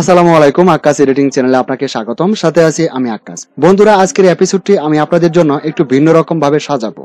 আসসালামু আলাইকুম আকাশ এডিটিং চ্যানেলে আপনাকে স্বাগতম সাথে আছি আমি আকাশ বন্ধুরা আজকের এপিসোডটি আমি আপনাদের জন্য একটু ভিন্ন রকম ভাবে সাজাবো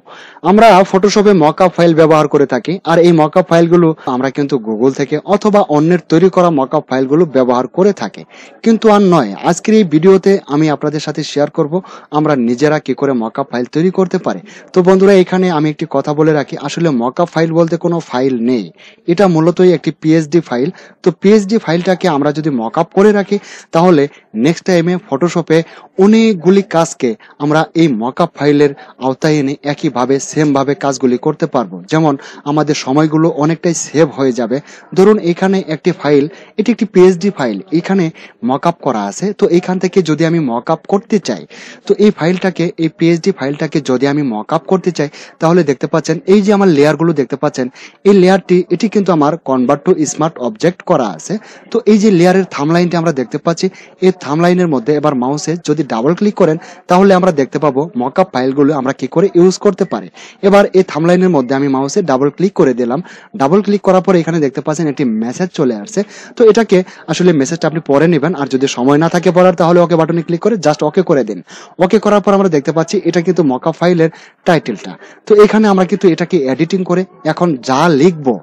আমরা ফটোশপে মকআপ ফাইল ব্যবহার করে থাকি আর এই মকআপ ফাইলগুলো আমরা কিন্তু গুগল থেকে অথবা অন্যের তৈরি করা মকআপ ফাইলগুলো ব্যবহার করে থাকি কিন্তু আর নয় আজকের এই ভিডিওতে আমি আপনাদের সাথে শেয়ার করব আমরা নিজেরা কি করে মকআপ ফাইল তৈরি করতে পারি তো বন্ধুরা এখানে আমি একটি কথা বলে রাখি আসলে মকআপ ফাইল বলতে কোনো ফাইল নেই এটা মূলতই একটি পিএইচডি ফাইল তো পিএইচডি ফাইলটাকে আমরা যদি মক আপ করে রাখি তাহলে নেক্সট টাইমে ফটোশপে অনেকগুলি কাজকে আমরা এই মকআপ ফাইলের আওতায় এনে একইভাবে সেমভাবে কাজগুলি করতে পারবো যেমন আমাদের সময়গুলো অনেকটাই সেভ হয়ে যাবে ধরুন এখানে একটি ফাইল এটি একটি পিএইচডি ফাইল এখানে মকআপ করা আছে তো এখান থেকে যদি আমি মকআপ করতে চাই তো এই ফাইলটাকে এই পিএইচডি ফাইলটাকে যদি আমি মকআপ করতে চাই তাহলে দেখতে পাচ্ছেন এই যে আমার লেয়ারগুলো দেখতে পাচ্ছেন এই লেয়ারটি এটি কিন্তু আমার কনভার্ট টু স্মার্ট অবজেক্ট করা আছে তো এই যে লেয়ারের থামলাইনটি আমরা দেখতে পাচ্ছি এর থামলাইনের মধ্যে এবার মাউসে যদি ডাবল ক্লিক করেন তাহলে আমরা দেখতে পাবো মকআপ ফাইলগুলো আমরা কি করে ইউজ করতে পারি এবার এই থামলাইনের মধ্যে আমি মাউসে ডাবল ক্লিক করে দিলাম ডাবল ক্লিক করার পরে এখানে দেখতে পাচ্ছেন একটি মেসেজ চলে আসছে তো এটাকে আসলে মেসেজটা আপনি পরে নেবেন আর যদি সময় না থাকে পড়ার তাহলে ওকে বাটনে ক্লিক করে জাস্ট ওকে করে দিন ওকে করার পর আমরা দেখতে পাচ্ছি এটা কিন্তু মকআপ ফাইলের টাইটেলটা তো এখানে আমরা কিন্তু এটাকে এডিটিং করে এখন যা লিখবো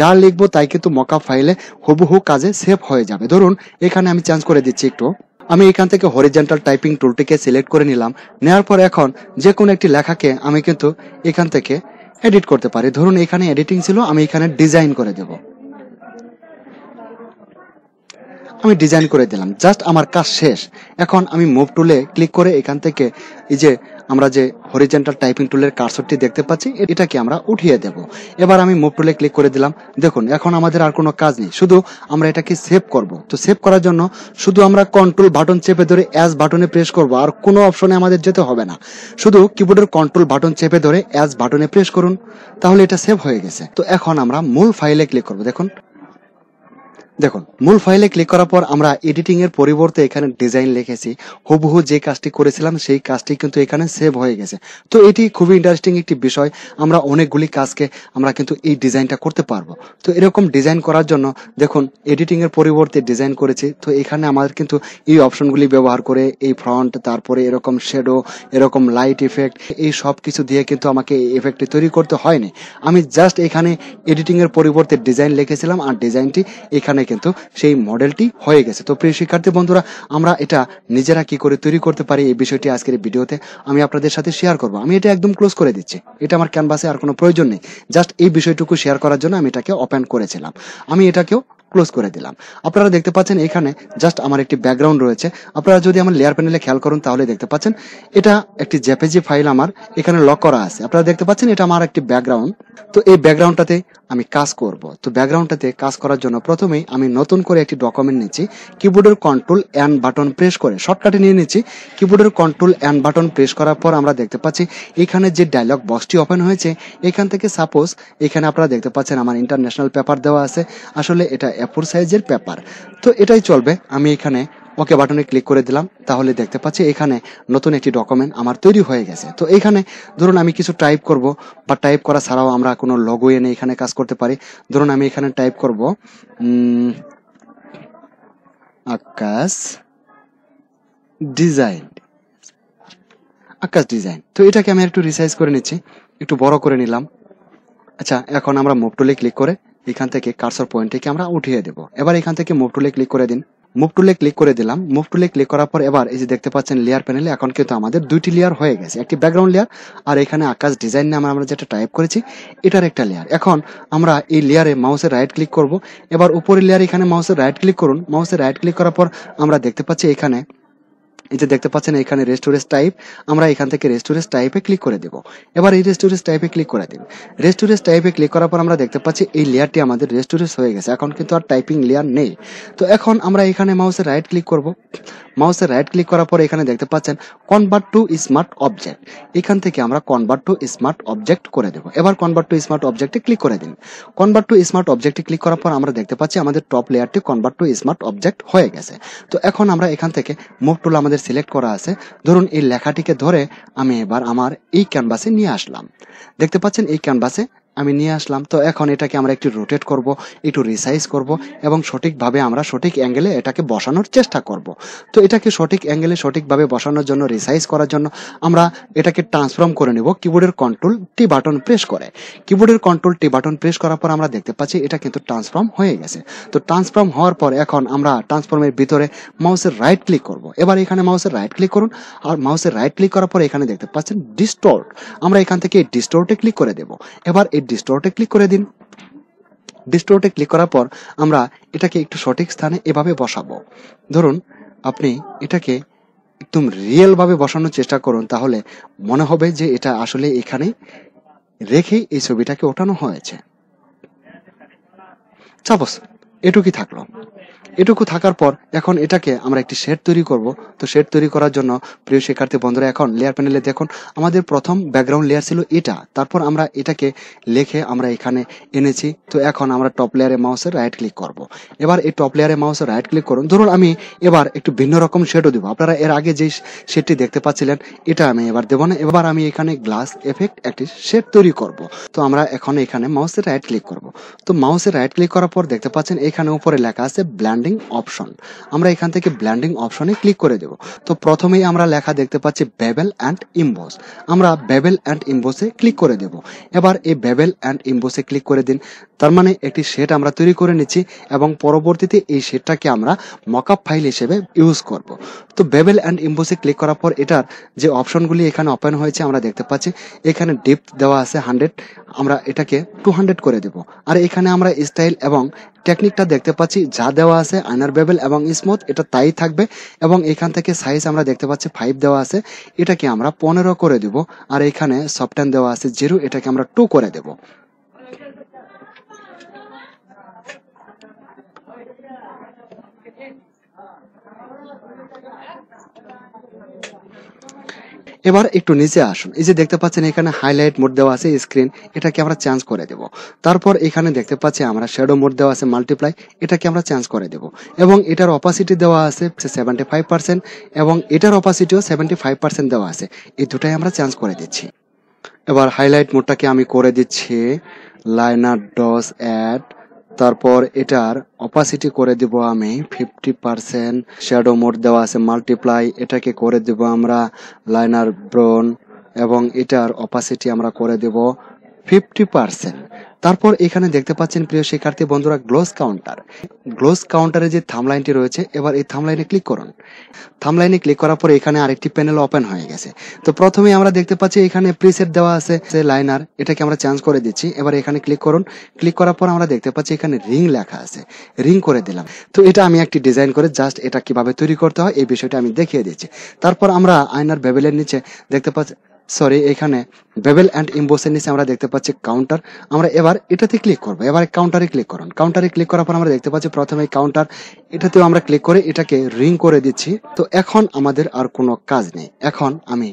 যা লিখবো তাই কিন্তু মকআপ ফাইলে হুবহু কাজে সেভ হয়ে যাবে ধরুন এখানে আমি চেঞ্জ করে দিচ্ছি একটু আমি এখান থেকে হরিজেন্টাল টাইপিং টুলটিকে সিলেক্ট করে নিলাম নেওয়ার পর এখন যে কোনো একটি লেখাকে আমি কিন্তু এখান থেকে এডিট করতে পারি ধরুন এখানে এডিটিং ছিল আমি এখানে ডিজাইন করে দেবো আমি ডিজাইন করে দিলাম জাস্ট আমার কাজ শেষ এখন আমি মুভ টুলে ক্লিক করে এখান থেকে এই যে আমরা যে হরিজেন্টাল টাইপিং টুলের কার্সরটি দেখতে পাচ্ছি এটাকে আমরা উঠিয়ে দেব এবার আমি মুভ টুলে ক্লিক করে দিলাম দেখুন এখন আমাদের আর কোনো কাজ নেই শুধু আমরা এটাকে সেভ করব তো সেভ করার জন্য শুধু আমরা কন্ট্রোল বাটন চেপে ধরে অ্যাস বাটনে প্রেস করব আর কোনো অপশনে আমাদের যেতে হবে না শুধু কিবোর্ডের কন্ট্রোল বাটন চেপে ধরে অ্যাস বাটনে প্রেস করুন তাহলে এটা সেভ হয়ে গেছে তো এখন আমরা মূল ফাইলে ক্লিক করব দেখুন দেখুন মূল ফাইলে ক্লিক করার পর আমরা এডিটিং এর পরিবর্তে এখানে ডিজাইন লিখেছি হুবহু যে কাজটি করেছিলাম সেই কাজটি কিন্তু এখানে সেভ হয়ে গেছে তো এটি খুবই ইন্টারেস্টিং একটি বিষয় আমরা অনেকগুলি কাজকে আমরা কিন্তু এই ডিজাইনটা করতে পারবো তো এরকম ডিজাইন করার জন্য দেখুন এডিটিং এর পরিবর্তে ডিজাইন করেছি তো এখানে আমাদের কিন্তু এই অপশনগুলি ব্যবহার করে এই ফ্রন্ট তারপরে এরকম শেডো এরকম লাইট ইফেক্ট এই সব কিছু দিয়ে কিন্তু আমাকে এই ইফেক্টটি তৈরি করতে হয়নি আমি জাস্ট এখানে এডিটিং এর পরিবর্তে ডিজাইন লিখেছিলাম আর ডিজাইনটি এখানে কিন্তু সেই মডেলটি হয়ে গেছে তো প্রিয় শিক্ষার্থী বন্ধুরা আমরা এটা নিজেরা কি করে তৈরি করতে পারি এই বিষয়টি আজকের ভিডিওতে আমি আপনাদের সাথে শেয়ার করব আমি এটা একদম ক্লোজ করে দিচ্ছি এটা আমার ক্যানভাসে আর কোনো প্রয়োজন নেই জাস্ট এই বিষয়টুকু শেয়ার করার জন্য আমি এটাকে ওপেন করেছিলাম আমি এটাকেও ক্লোজ করে দিলাম আপনারা দেখতে পাচ্ছেন এখানে জাস্ট আমার একটি ব্যাকগ্রাউন্ড রয়েছে আপনারা যদি আমার লেয়ার প্যানেলে খেয়াল করুন তাহলে দেখতে পাচ্ছেন এটা একটি জেপেজি ফাইল আমার এখানে লক করা আছে আপনারা দেখতে পাচ্ছেন এটা আমার একটি ব্যাকগ্রাউন্ড তো এই ব্যাকগ্রাউন্ডটাতে আমি কাজ করব তো ব্যাকগ্রাউন্ডটাতে কাজ করার জন্য প্রথমেই আমি নতুন করে একটি ডকুমেন্ট নিচ্ছি কিবোর্ডের কন্ট্রোল অ্যান্ড বাটন প্রেস করে শর্টকাটে নিয়ে নিচ্ছি কিবোর্ডের কন্ট্রোল অ্যান্ড বাটন প্রেস করার পর আমরা দেখতে পাচ্ছি এখানে যে ডায়লগ বক্সটি ওপেন হয়েছে এখান থেকে সাপোজ এখানে আপনারা দেখতে পাচ্ছেন আমার ইন্টারন্যাশনাল পেপার দেওয়া আছে আসলে এটা অ্যাপোর সাইজের পেপার তো এটাই চলবে আমি এখানে ওকে বাটনে ক্লিক করে দিলাম তাহলে দেখতে পাচ্ছি এখানে নতুন একটি ডকুমেন্ট আমার তৈরি হয়ে গেছে তো এখানে ধরুন আমি কিছু টাইপ করব বা টাইপ করা ছাড়াও আমরা কোনো লগ এনে এখানে কাজ করতে পারি ধরুন আমি এখানে টাইপ করব আকাশ ডিজাইন আকাশ ডিজাইন তো এটাকে আমি একটু রিসাইজ করে নিচ্ছি একটু বড় করে নিলাম আচ্ছা এখন আমরা টুলে ক্লিক করে এখান থেকে কার্সর পয়েন্টটিকে আমরা উঠিয়ে দেব এবার এখান থেকে মুভ টুলে ক্লিক করে দিন মুভ টুলে ক্লিক করে দিলাম মুভ টুলে ক্লিক করার পর এবার এই যে দেখতে পাচ্ছেন লেয়ার প্যানেলে এখন কিন্তু আমাদের দুইটি লেয়ার হয়ে গেছে একটি ব্যাকগ্রাউন্ড লেয়ার আর এখানে আকাশ ডিজাইন নিয়ে আমরা যেটা টাইপ করেছি এটার একটা লেয়ার এখন আমরা এই লেয়ারে মাউসের রাইট ক্লিক করব এবার উপরের লেয়ার এখানে মাউসের রাইট ক্লিক করুন মাউসের রাইট ক্লিক করার পর আমরা দেখতে পাচ্ছি এখানে এই যে দেখতে পাচ্ছেন এখানে রেস্টুরেন্ট টাইপ আমরা এখান থেকে রেস্টোরেন্স টাইপে ক্লিক করে দেব এবার এই রেস্টোরেন্স টাইপে ক্লিক করে দিন রেস্টোরেন্স টাইপে ক্লিক করার পর আমরা দেখতে পাচ্ছি এই লেয়ারটি আমাদের রেস্টুরেন্ট হয়ে গেছে এখন কিন্তু আর টাইপিং লেয়ার নেই তো এখন আমরা এখানে মাউসে রাইট ক্লিক করব মাউসে রাইট ক্লিক করার পর এখানে দেখতে পাচ্ছেন কনভার্ট টু স্মার্ট অবজেক্ট এখান থেকে আমরা কনভার্ট টু স্মার্ট অবজেক্ট করে দেব এবার কনভার্ট টু স্মার্ট অবজেক্টে ক্লিক করে দিন কনভার্ট টু স্মার্ট অবজেক্টে ক্লিক করার পর আমরা দেখতে পাচ্ছি আমাদের টপ লেয়ারটি কনভার্ট টু স্মার্ট অবজেক্ট হয়ে গেছে তো এখন আমরা এখান থেকে মুভ টুল আমাদের সিলেক্ট করা আছে ধরুন এই লেখাটিকে ধরে আমি এবার আমার এই ক্যানভাসে নিয়ে আসলাম দেখতে পাচ্ছেন এই ক্যানভাসে আমি নিয়ে আসলাম তো এখন এটাকে আমরা একটু রোটেট করব একটু রিসাইজ করব এবং সঠিকভাবে আমরা সঠিক অ্যাঙ্গেলে এটাকে বসানোর চেষ্টা করব তো এটাকে সঠিক অ্যাঙ্গেলে সঠিকভাবে বসানোর জন্য রিসাইজ করার জন্য আমরা এটাকে ট্রান্সফর্ম করে নেব কিবোর্ডের কন্ট্রোল টি বাটন প্রেস করে কিবোর্ডের কন্ট্রোল টি বাটন প্রেস করার পর আমরা দেখতে পাচ্ছি এটা কিন্তু ট্রান্সফর্ম হয়ে গেছে তো ট্রান্সফর্ম হওয়ার পর এখন আমরা ট্রান্সফর্মের ভিতরে মাউসের রাইট ক্লিক করব এবার এখানে মাউসের রাইট ক্লিক করুন আর মাউসের রাইট ক্লিক করার পর এখানে দেখতে পাচ্ছেন ডিস্টোর্ট আমরা এখান থেকে ডিস্টোর্টে ক্লিক করে দেব এবার এই ডিস্টোর্টে ক্লিক করে দিন ডিস্টোর্টে ক্লিক করার পর আমরা এটাকে একটু সঠিক স্থানে এভাবে বসাবো ধরুন আপনি এটাকে একদম রিয়েলভাবে বসানোর চেষ্টা করুন তাহলে মনে হবে যে এটা আসলে এখানে রেখে এই ছবিটাকে ওঠানো হয়েছে সাপোজ এটুকুই থাকলো এটুকু থাকার পর এখন এটাকে আমরা একটি শেড তৈরি করব তো শেড তৈরি করার জন্য প্রিয় শিক্ষার্থী বন্ধুরা এখন লেয়ার প্যানেলে দেখুন আমাদের প্রথম ব্যাকগ্রাউন্ড লেয়ার ছিল এটা তারপর আমরা এটাকে লেখে আমরা এখানে এনেছি তো এখন আমরা টপ লেয়ারে মাউসে রাইট ক্লিক করব। এবার এই টপ লেয়ারে মাউসে রাইট ক্লিক করুন ধরুন আমি এবার একটু ভিন্ন রকম শেডও দেবো আপনারা এর আগে যে শেডটি দেখতে পাচ্ছিলেন এটা আমি এবার দেবো না এবার আমি এখানে গ্লাস এফেক্ট একটি শেড তৈরি করব। তো আমরা এখন এখানে মাউসে রাইট ক্লিক করব। তো মাউসে রাইট ক্লিক করার পর দেখতে পাচ্ছেন এখানে উপরে লেখা আছে ব্ল্যান্ড ব্ল্যান্ডিং অপশন আমরা এখান থেকে ব্ল্যান্ডিং অপশনে ক্লিক করে দেব তো প্রথমেই আমরা লেখা দেখতে পাচ্ছি বেবেল অ্যান্ড ইম্বোস আমরা বেবেল অ্যান্ড ইম্বোসে ক্লিক করে দেব এবার এই বেবেল অ্যান্ড ইম্বোসে ক্লিক করে দিন তার মানে একটি শেড আমরা তৈরি করে নিচ্ছি এবং পরবর্তীতে এই শেডটাকে আমরা মকআপ ফাইল হিসেবে ইউজ করব তো বেবেল অ্যান্ড ইম্বোসে ক্লিক করার পর এটার যে অপশনগুলি এখানে ওপেন হয়েছে আমরা দেখতে পাচ্ছি এখানে ডিপ দেওয়া আছে হান্ড্রেড আমরা এটাকে টু হান্ড্রেড করে দেব আর এখানে আমরা স্টাইল এবং টেকনিকটা দেখতে পাচ্ছি যা দেওয়া আছে আইনার বেবেল এবং স্মুথ এটা তাই থাকবে এবং এখান থেকে সাইজ আমরা দেখতে পাচ্ছি ফাইভ দেওয়া আছে এটাকে আমরা পনেরো করে দেব আর এখানে সফটওয়্যার দেওয়া আছে জিরো এটাকে আমরা টু করে দেবো এবার একটু নিচে আসুন এই যে দেখতে পাচ্ছেন এখানে হাইলাইট মোড দেওয়া আছে স্ক্রিন এটাকে আমরা চেঞ্জ করে দেব তারপর এখানে দেখতে পাচ্ছি আমরা শ্যাডো মোড দেওয়া আছে মাল্টিপ্লাই এটাকে আমরা চেঞ্জ করে দেব এবং এটার অপাসিটি দেওয়া আছে সেভেন্টি ফাইভ পার্সেন্ট এবং এটার অপাসিটিও সেভেন্টি ফাইভ পার্সেন্ট দেওয়া আছে এই দুটাই আমরা চেঞ্জ করে দিচ্ছি এবার হাইলাইট মোডটাকে আমি করে দিচ্ছি লাইনার ডস অ্যাড তারপর এটার অপাসিটি করে দিব আমি ফিফটি পারসেন্ট শ্যাডো মোড দেওয়া আছে মাল্টিপ্লাই এটাকে করে দিব আমরা লাইনার ব্রন এবং এটার অপাসিটি আমরা করে দেব ফিফটি পার্সেন্ট তারপর এখানে দেখতে পাচ্ছেন প্রিয় শিক্ষার্থী বন্ধুরা গ্লোস কাউন্টার গ্লোস কাউন্টারে যে থামলাইনটি রয়েছে এবার এই থামলাইনে ক্লিক করুন থামলাইনে ক্লিক করার পর এখানে আরেকটি প্যানেল ওপেন হয়ে গেছে তো প্রথমে আমরা দেখতে পাচ্ছি এখানে প্রিসেট দেওয়া আছে যে লাইনার এটাকে আমরা চেঞ্জ করে দিচ্ছি এবার এখানে ক্লিক করুন ক্লিক করার পর আমরা দেখতে পাচ্ছি এখানে রিং লেখা আছে রিং করে দিলাম তো এটা আমি একটি ডিজাইন করে জাস্ট এটা কিভাবে তৈরি করতে হয় এই বিষয়টা আমি দেখিয়ে দিচ্ছি তারপর আমরা আয়নার ভেবেলের নিচে দেখতে পাচ্ছি সরি এখানে বেবেল অ্যান্ড ইম্বোসের নিচে আমরা দেখতে পাচ্ছি কাউন্টার আমরা এবার এটাতে ক্লিক করবো এবার কাউন্টারে ক্লিক করুন কাউন্টারে ক্লিক করার পর আমরা দেখতে পাচ্ছি প্রথমে কাউন্টার এটাতেও আমরা ক্লিক করে এটাকে রিং করে দিচ্ছি তো এখন আমাদের আর কোনো কাজ নেই এখন আমি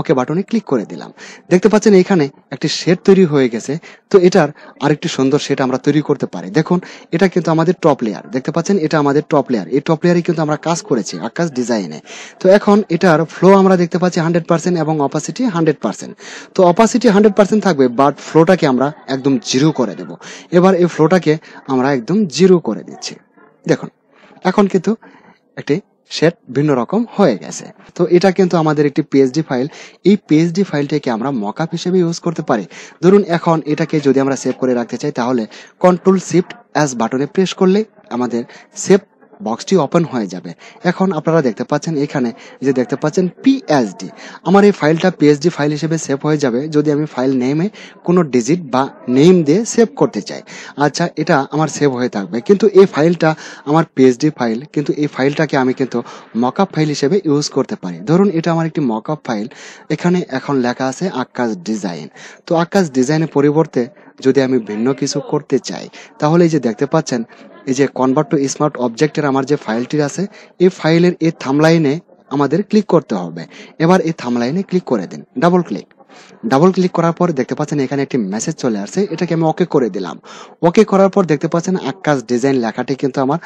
ওকে বাটনে ক্লিক করে দিলাম দেখতে পাচ্ছেন এখানে একটি শেড তৈরি হয়ে গেছে তো এটার আরেকটি সুন্দর শেড আমরা তৈরি করতে পারি দেখুন এটা কিন্তু আমাদের টপ লেয়ার দেখতে পাচ্ছেন এটা আমাদের টপ লেয়ার এই টপ লেয়ারে কিন্তু আমরা কাজ করেছি আকাশ ডিজাইনে তো এখন এটার ফ্লো আমরা দেখতে পাচ্ছি হান্ড্রেড পার্সেন্ট এবং অপাসিটি হান্ড্রেড পার্সেন্ট তো অপাসিটি হান্ড্রেড পার্সেন্ট থাকবে বাট ফ্লোটাকে আমরা একদম জিরো করে দেব এবার এই ফ্লোটাকে আমরা একদম জিরো করে দিচ্ছি দেখুন এখন কিন্তু একটি সেট ভিন্ন রকম হয়ে গেছে তো এটা কিন্তু আমাদের একটি পিএইচডি ফাইল এই পিএইচডি ফাইলটাকে আমরা মকআপ হিসেবে ইউজ করতে পারি ধরুন এখন এটাকে যদি আমরা সেভ করে রাখতে চাই তাহলে কন্ট্রোল শিফট অ্যাস বাটনে প্রেস করলে আমাদের সেভ বক্সটি ওপেন হয়ে যাবে এখন আপনারা দেখতে পাচ্ছেন এখানে যে দেখতে পাচ্ছেন পিএসডি আমার এই ফাইলটা পিএইচডি ফাইল হিসেবে সেভ হয়ে যাবে যদি আমি ফাইল নেমে কোনো ডিজিট বা নেম দিয়ে সেভ করতে চাই আচ্ছা এটা আমার সেভ হয়ে থাকবে কিন্তু এই ফাইলটা আমার পিএইচডি ফাইল কিন্তু এই ফাইলটাকে আমি কিন্তু মকআপ ফাইল হিসেবে ইউজ করতে পারি ধরুন এটা আমার একটি মকআপ ফাইল এখানে এখন লেখা আছে আকাশ ডিজাইন তো আকাশ ডিজাইনের পরিবর্তে যদি আমি ভিন্ন কিছু করতে চাই তাহলে এই যে দেখতে পাচ্ছেন এই যে কনভার্ট টু স্মার্ট অবজেক্টের আমার যে ফাইলটি আছে এই ফাইলের এই থামলাইনে আমাদের ক্লিক করতে হবে এবার এই থামলাইনে ক্লিক করে দিন ডাবল ক্লিক ডাবল ক্লিক করার পর দেখতে পাচ্ছেন এখানে একটি মেসেজ চলে আসছে এটাকে আমি ওকে করে দিলাম ওকে করার পর দেখতে পাচ্ছেন আকাশ ডিজাইন লেখাটি কিন্তু আমার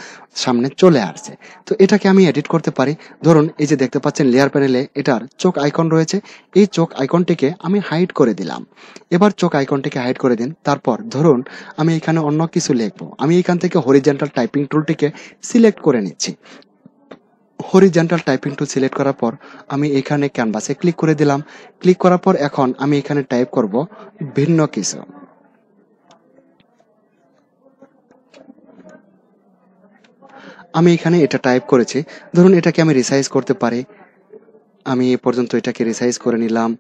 সামনে চলে আসছে তো এটাকে আমি এডিট করতে পারি ধরুন এই যে দেখতে পাচ্ছেন লেয়ার প্যানেলে এটার চোখ আইকন রয়েছে এই চোখ আইকনটিকে আমি হাইড করে দিলাম এবার চোখ আইকনটিকে হাইড করে দিন তারপর ধরুন আমি এখানে অন্য কিছু লিখবো আমি এখান থেকে হরিজেন্টাল টাইপিং টুলটিকে সিলেক্ট করে নিচ্ছি হরিজেন্টাল টাইপিং টু সিলেক্ট করার পর আমি এখানে ক্যানভাসে ক্লিক করে দিলাম ক্লিক করার পর এখন আমি এখানে টাইপ করব ভিন্ন কিছু আমি এখানে এটা টাইপ করেছি ধরুন এটাকে আমি রিসাইজ করতে পারি আমি এ পর্যন্ত এটাকে রিসাইজ করে নিলাম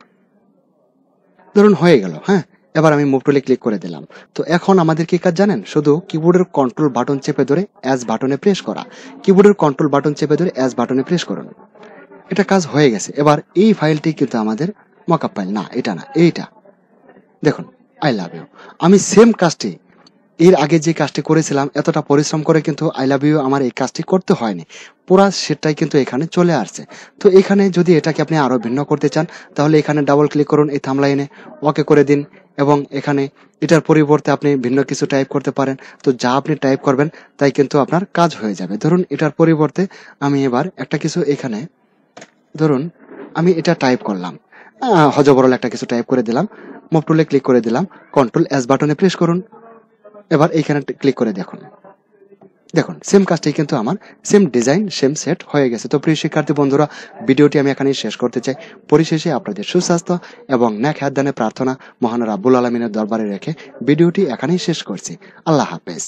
ধরুন হয়ে গেল হ্যাঁ এবার আমি মুভ টুলে ক্লিক করে দিলাম তো এখন আমাদের কি কাজ জানেন শুধু কিবোর্ডের কন্ট্রোল বাটন চেপে ধরে অ্যাস বাটনে প্রেস করা কিবোর্ডের কন্ট্রোল বাটন চেপে ধরে অ্যাস বাটনে প্রেস করুন এটা কাজ হয়ে গেছে এবার এই ফাইলটি কিন্তু আমাদের মকআপ ফাইল না এটা না এইটা দেখুন আই লাভ ইউ আমি সেম কাজটি এর আগে যে কাজটি করেছিলাম এতটা পরিশ্রম করে কিন্তু আই লাভ ইউ আমার এই কাজটি করতে হয়নি পুরা সেটাই কিন্তু এখানে চলে আসছে তো এখানে যদি এটাকে আপনি আরও ভিন্ন করতে চান তাহলে এখানে ডাবল ক্লিক করুন এই থামলাইনে ওকে করে দিন এবং এখানে এটার পরিবর্তে আপনি ভিন্ন কিছু টাইপ করতে পারেন তো যা আপনি টাইপ করবেন তাই কিন্তু আপনার কাজ হয়ে যাবে ধরুন এটার পরিবর্তে আমি এবার একটা কিছু এখানে ধরুন আমি এটা টাইপ করলাম হজবরল একটা কিছু টাইপ করে দিলাম মপটুলে ক্লিক করে দিলাম কন্ট্রোল এস বাটনে প্রেস করুন এবার এইখানে ক্লিক করে দেখুন দেখুন সেম কাজটাই কিন্তু আমার সেম ডিজাইন সেম সেট হয়ে গেছে তো প্রিয় শিক্ষার্থী বন্ধুরা ভিডিওটি আমি এখানেই শেষ করতে চাই পরিশেষে আপনাদের সুস্বাস্থ্য এবং ন্যাক হাতদানের প্রার্থনা মহান রাব্বুল আলমিনের দরবারে রেখে ভিডিওটি এখানেই শেষ করছি আল্লাহ হাফেজ